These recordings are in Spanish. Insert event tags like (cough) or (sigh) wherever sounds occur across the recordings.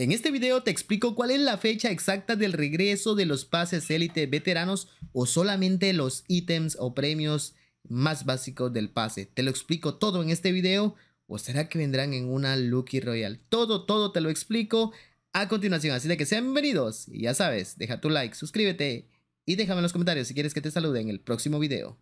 En este video te explico cuál es la fecha exacta del regreso de los pases élite veteranos o solamente los ítems o premios más básicos del pase. Te lo explico todo en este video o será que vendrán en una Lucky Royal. Todo, todo te lo explico a continuación. Así de que sean bienvenidos y ya sabes, deja tu like, suscríbete y déjame en los comentarios si quieres que te salude en el próximo video.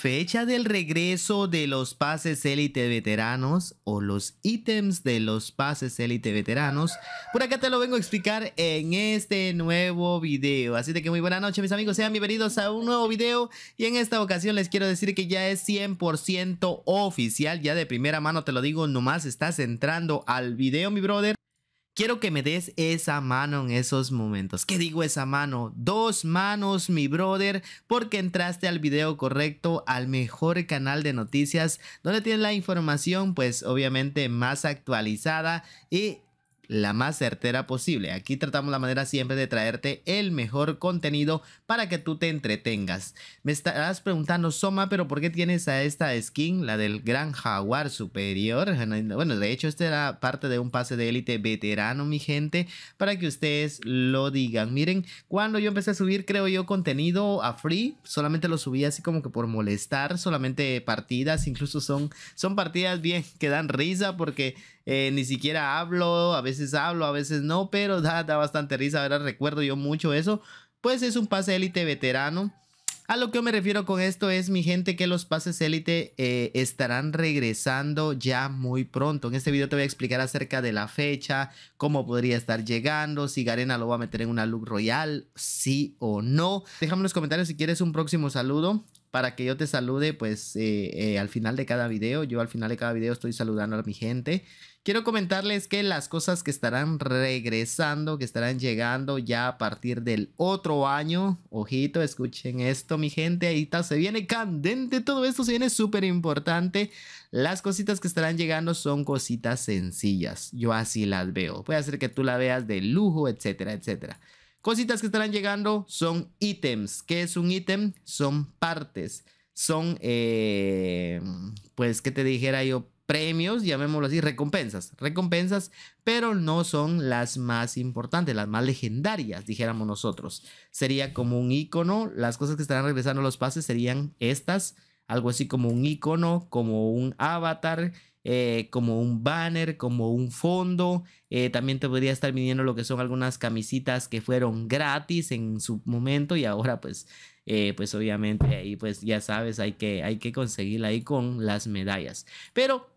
fecha del regreso de los pases élite veteranos o los ítems de los pases élite veteranos. Por acá te lo vengo a explicar en este nuevo video. Así que muy buena noche mis amigos, sean bienvenidos a un nuevo video. Y en esta ocasión les quiero decir que ya es 100% oficial, ya de primera mano te lo digo, nomás estás entrando al video mi brother quiero que me des esa mano en esos momentos. ¿Qué digo esa mano? Dos manos, mi brother, porque entraste al video correcto, al mejor canal de noticias, donde tienes la información, pues obviamente más actualizada y la más certera posible. Aquí tratamos la manera siempre de traerte el mejor contenido para que tú te entretengas. Me estarás preguntando, Soma, pero ¿por qué tienes a esta skin, la del Gran Jaguar Superior? Bueno, de hecho, este era parte de un pase de élite veterano, mi gente, para que ustedes lo digan. Miren, cuando yo empecé a subir, creo yo, contenido a free, solamente lo subí así como que por molestar, solamente partidas, incluso son, son partidas bien que dan risa porque eh, ni siquiera hablo, a veces hablo, a veces no, pero (laughs) da, bastante risa. Ahora recuerdo yo mucho eso. Pues es un pase élite veterano. A lo que me refiero con esto es, mi gente, que los pases élite eh, estarán regresando ya muy pronto. En este video te voy a explicar acerca de la fecha, cómo podría estar llegando, si Garena lo va a meter en una look royal, sí o no. Déjame en los comentarios si quieres un próximo saludo para que yo te salude, pues eh, eh, al final de cada video, yo al final de cada video estoy saludando a mi gente. Quiero comentarles que las cosas que estarán regresando, que estarán llegando ya a partir del otro año, ojito, escuchen esto mi gente, ahí está, se viene candente, todo esto se viene súper importante. Las cositas que estarán llegando son cositas sencillas, yo así las veo, puede hacer que tú la veas de lujo, etcétera, etcétera. Cositas que estarán llegando son ítems. ¿Qué es un ítem? Son partes. Son, eh, pues, que te dijera yo, premios, llamémoslo así, recompensas. Recompensas, pero no son las más importantes, las más legendarias, dijéramos nosotros. Sería como un icono. Las cosas que estarán regresando a los pases serían estas. Algo así como un icono, como un avatar eh, como un banner, como un fondo. Eh, también te podría estar viniendo lo que son algunas camisitas que fueron gratis en su momento y ahora pues, eh, pues obviamente ahí pues ya sabes, hay que, hay que conseguirla ahí con las medallas. Pero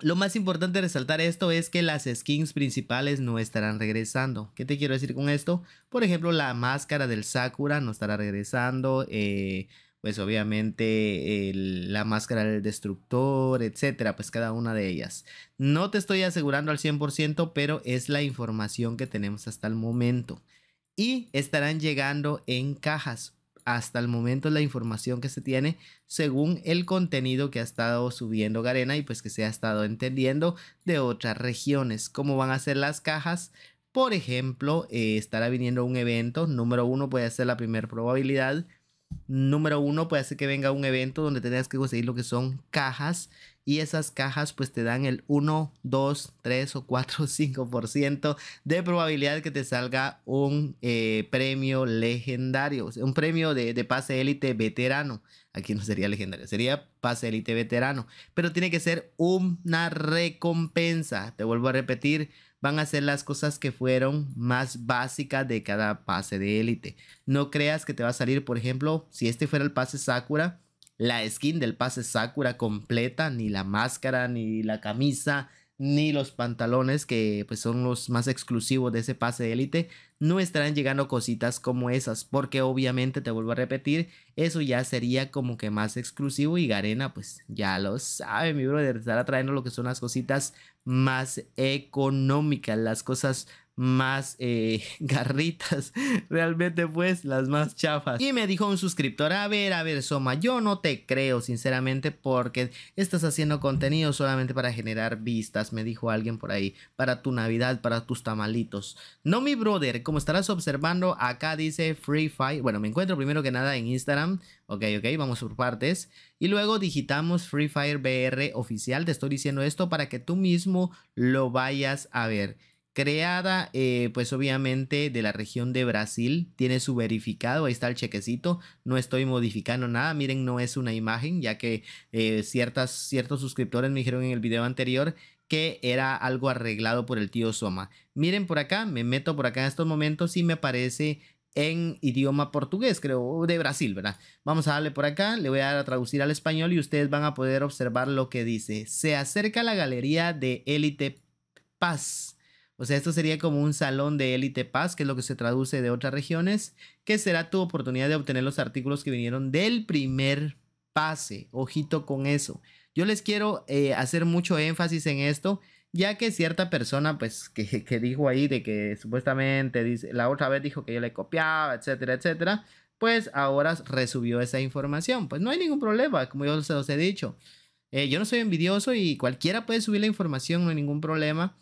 lo más importante resaltar esto es que las skins principales no estarán regresando. ¿Qué te quiero decir con esto? Por ejemplo, la máscara del Sakura no estará regresando. Eh, pues obviamente la máscara del destructor, etcétera, pues cada una de ellas. No te estoy asegurando al 100%, pero es la información que tenemos hasta el momento. Y estarán llegando en cajas. Hasta el momento la información que se tiene según el contenido que ha estado subiendo Garena y pues que se ha estado entendiendo de otras regiones. ¿Cómo van a ser las cajas? Por ejemplo, eh, estará viniendo un evento. Número uno puede ser la primera probabilidad Número uno, puede ser que venga un evento donde tengas que conseguir lo que son cajas y esas cajas pues te dan el 1, 2, 3 o 4, 5% (laughs) de probabilidad de que te salga un eh, premio legendario, un premio de, de pase élite veterano. Aquí no sería legendario, sería pase élite veterano. Pero tiene que ser una recompensa. Te vuelvo a repetir, van a ser las cosas que fueron más básicas de cada pase de élite. No creas que te va a salir, por ejemplo, si este fuera el pase Sakura, la skin del pase Sakura completa, ni la máscara, ni la camisa, ni los pantalones, que pues son los más exclusivos de ese pase de élite, no estarán llegando cositas como esas, porque obviamente, te vuelvo a repetir, eso ya sería como que más exclusivo y Garena pues ya lo sabe, mi brother, estará trayendo lo que son las cositas más económicas, las cosas más eh, (laughs) garritas, realmente pues las más chafas. Y me dijo un suscriptor, a ver, a ver, Soma, yo no te creo sinceramente porque estás haciendo contenido solamente para generar vistas, me dijo alguien por ahí, para tu Navidad, para tus tamalitos. No, mi brother, como estarás observando, acá dice Free Fire, bueno, me encuentro primero que nada en Instagram, ok, ok, vamos por partes. Y luego digitamos Free Fire BR oficial, te estoy diciendo esto para que tú mismo lo vayas a ver creada eh, pues obviamente de la región de Brasil, tiene su verificado, ahí está el chequecito, no estoy modificando nada, miren no es una imagen ya que eh, ciertas, ciertos suscriptores me dijeron en el video anterior que era algo arreglado por el tío Soma. Miren por acá, me meto por acá en estos momentos y me aparece en idioma portugués, creo, de Brasil, ¿verdad? Vamos a darle por acá, le voy a, dar a traducir al español y ustedes van a poder observar lo que dice. Se acerca la galería de élite Paz o sea, esto sería como un salón de élite paz, que es lo que se traduce de otras regiones, que será tu oportunidad de obtener los artículos que vinieron del primer pase. Ojito con eso. Yo les quiero eh, hacer mucho énfasis en esto, ya que cierta persona, pues, que, dijo ahí de que supuestamente, la otra vez dijo que yo le copiaba, etcétera, etcétera, pues ahora resubió esa información. Pues no hay ningún problema, como yo se los he dicho. Eh, yo no soy envidioso y cualquiera puede subir la información, no hay ningún problema.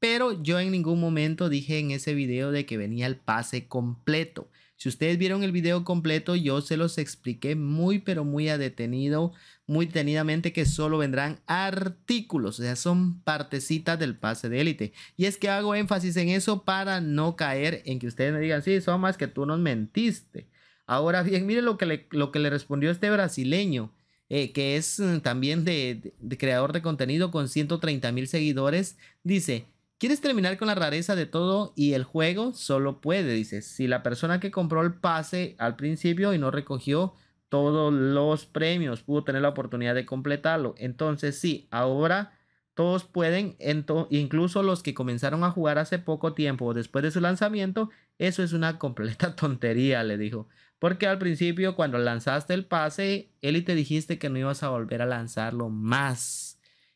Pero yo en ningún momento dije en ese video de que venía el pase completo. Si ustedes vieron el video completo, yo se los expliqué muy, pero muy a detenido, muy tenidamente que solo vendrán artículos, o sea, son partecitas del pase de élite. Y es que hago énfasis en eso para no caer en que ustedes me digan, sí, son más que tú nos mentiste. Ahora bien, miren lo que le, lo que le respondió este brasileño, eh, que es mm, también de creador de contenido con 130 mil seguidores. Dice, ¿Quieres terminar con la rareza de todo y el juego? Solo puede, dice. Si la persona que compró el pase al principio y no recogió todos los premios, pudo tener la oportunidad de completarlo. Entonces sí, ahora todos pueden, incluso los que comenzaron a jugar hace poco tiempo o después de su lanzamiento, eso es una (laughs) completa tontería, le dijo. Porque al principio cuando lanzaste el pase, él y te dijiste que no ibas a volver a lanzarlo más.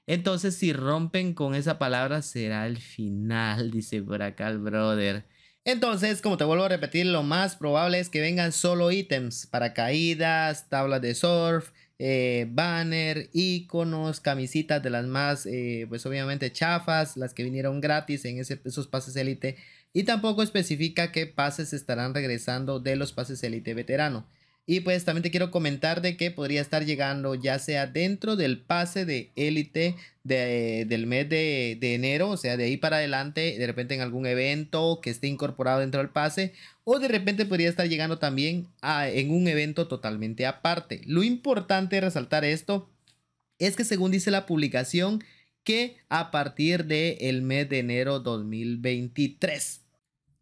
Entonces, si rompen con esa palabra, será el final, (laughs) dice por acá brother. Entonces, como te vuelvo a repetir, lo más probable es que vengan solo ítems, para caídas, tablas de surf, eh, banner, iconos, camisitas de las más, eh, pues obviamente chafas, las que vinieron gratis en esos pases élite. Y tampoco especifica qué pases estarán regresando de los pases élite veterano. Y pues también te quiero comentar de que podría estar llegando ya sea dentro del pase de élite eh, del mes de, enero, o sea, de ahí para adelante, de repente en algún evento que esté incorporado dentro del pase, o de repente podría estar llegando también a, en un evento totalmente aparte. Lo importante resaltar esto es que según dice la publicación, que a partir del el mes de enero 2023.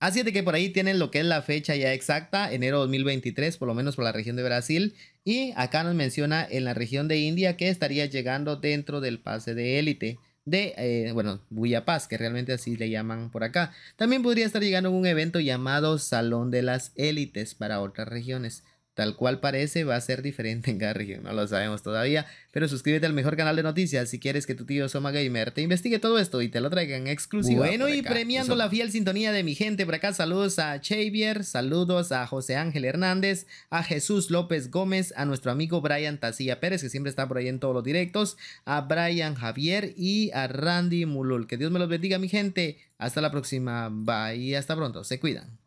Así ah, de que por ahí tienen lo que es la fecha ya exacta, enero 2023, por lo menos por la región de Brasil. Y acá nos menciona en la región de India que estaría llegando dentro del pase de élite de, eh, bueno, Buyapaz que realmente así le llaman por acá. También podría estar llegando un evento llamado Salón de las Élites para otras regiones. Tal cual parece, va a ser diferente en cada región, no lo sabemos todavía. Pero suscríbete al mejor canal de noticias si quieres que tu tío Soma Gamer te investigue todo esto y te lo traiga en exclusiva. Bueno, y premiando la fiel sintonía de mi gente, por acá saludos a Xavier, saludos a José Ángel Hernández, a Jesús López Gómez, a nuestro amigo Brian Tacía Pérez, que siempre está por ahí en todos los directos, a Brian Javier y a Randy Mulul. Que Dios me los bendiga, mi gente. Hasta la próxima. Bye y hasta pronto. Se cuidan.